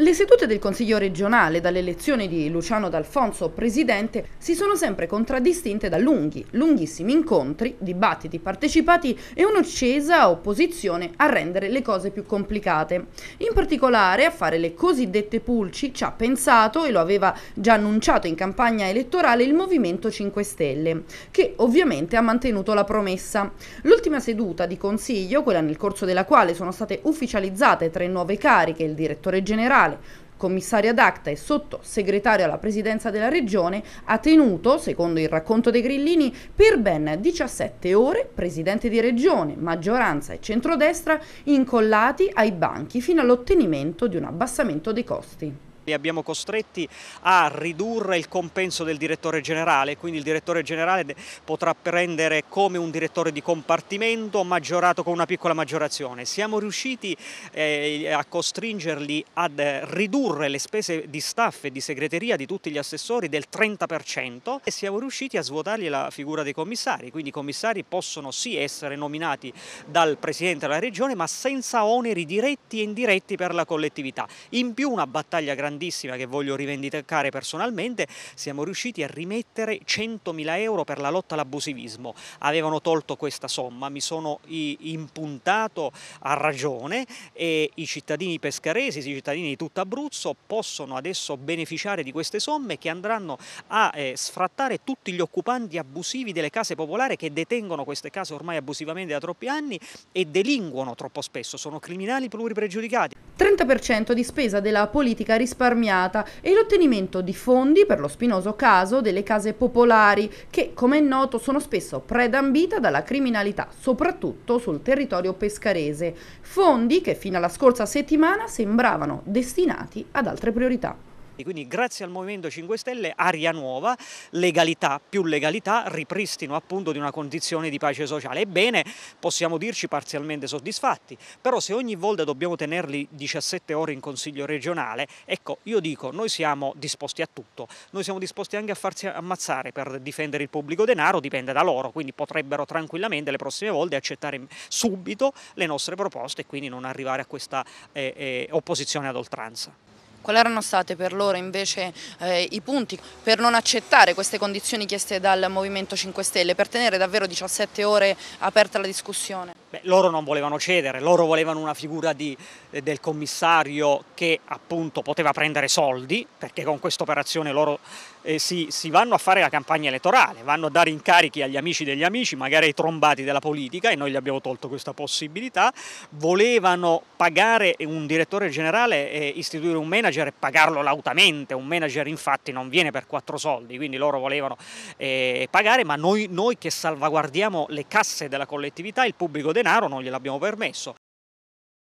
Le sedute del Consiglio regionale dalle elezioni di Luciano D'Alfonso presidente si sono sempre contraddistinte da lunghi, lunghissimi incontri, dibattiti partecipati e un'uccesa opposizione a rendere le cose più complicate. In particolare a fare le cosiddette pulci ci ha pensato e lo aveva già annunciato in campagna elettorale il Movimento 5 Stelle, che ovviamente ha mantenuto la promessa. L'ultima Nell'ultima seduta di Consiglio, quella nel corso della quale sono state ufficializzate tre nuove cariche, il direttore generale, commissario ad acta e sottosegretario alla presidenza della regione, ha tenuto, secondo il racconto dei grillini, per ben 17 ore presidente di regione, maggioranza e centrodestra incollati ai banchi fino all'ottenimento di un abbassamento dei costi. Li abbiamo costretti a ridurre il compenso del direttore generale, quindi il direttore generale potrà prendere come un direttore di compartimento maggiorato con una piccola maggiorazione. Siamo riusciti eh, a costringerli a eh, ridurre le spese di staff e di segreteria di tutti gli assessori del 30% e siamo riusciti a svuotargli la figura dei commissari, quindi i commissari possono sì essere nominati dal Presidente della Regione ma senza oneri diretti e indiretti per la collettività. In più una battaglia grandissima grandissima che voglio rivendicare personalmente, siamo riusciti a rimettere 100.000 euro per la lotta all'abusivismo. Avevano tolto questa somma, mi sono impuntato a ragione e i cittadini pescaresi, i cittadini di tutto Abruzzo possono adesso beneficiare di queste somme che andranno a eh, sfrattare tutti gli occupanti abusivi delle case popolari che detengono queste case ormai abusivamente da troppi anni e delinquono troppo spesso, sono criminali pluripregiudicati. 30% di spesa della politica risparmiata e l'ottenimento di fondi per lo spinoso caso delle case popolari che, come è noto, sono spesso predambita dalla criminalità, soprattutto sul territorio pescarese. Fondi che fino alla scorsa settimana sembravano destinati ad altre priorità. E quindi grazie al Movimento 5 Stelle aria nuova, legalità più legalità, ripristino appunto di una condizione di pace sociale. Ebbene, possiamo dirci parzialmente soddisfatti, però se ogni volta dobbiamo tenerli 17 ore in Consiglio regionale, ecco, io dico, noi siamo disposti a tutto, noi siamo disposti anche a farsi ammazzare per difendere il pubblico denaro, dipende da loro, quindi potrebbero tranquillamente le prossime volte accettare subito le nostre proposte e quindi non arrivare a questa eh, eh, opposizione ad oltranza. Quali erano stati per loro invece eh, i punti per non accettare queste condizioni chieste dal Movimento 5 Stelle, per tenere davvero 17 ore aperta la discussione? Beh, loro non volevano cedere, loro volevano una figura di, eh, del commissario che appunto poteva prendere soldi, perché con questa operazione loro eh, si, si, vanno a fare la campagna elettorale, vanno a dare incarichi agli amici degli amici, magari ai trombati della politica, e noi gli abbiamo tolto questa possibilità, volevano pagare un direttore generale e istituire un manager e pagarlo lautamente, un manager infatti non viene per quattro soldi, quindi loro volevano eh, pagare, ma noi, noi che salvaguardiamo le casse della collettività, il pubblico denaro non gliel'abbiamo permesso.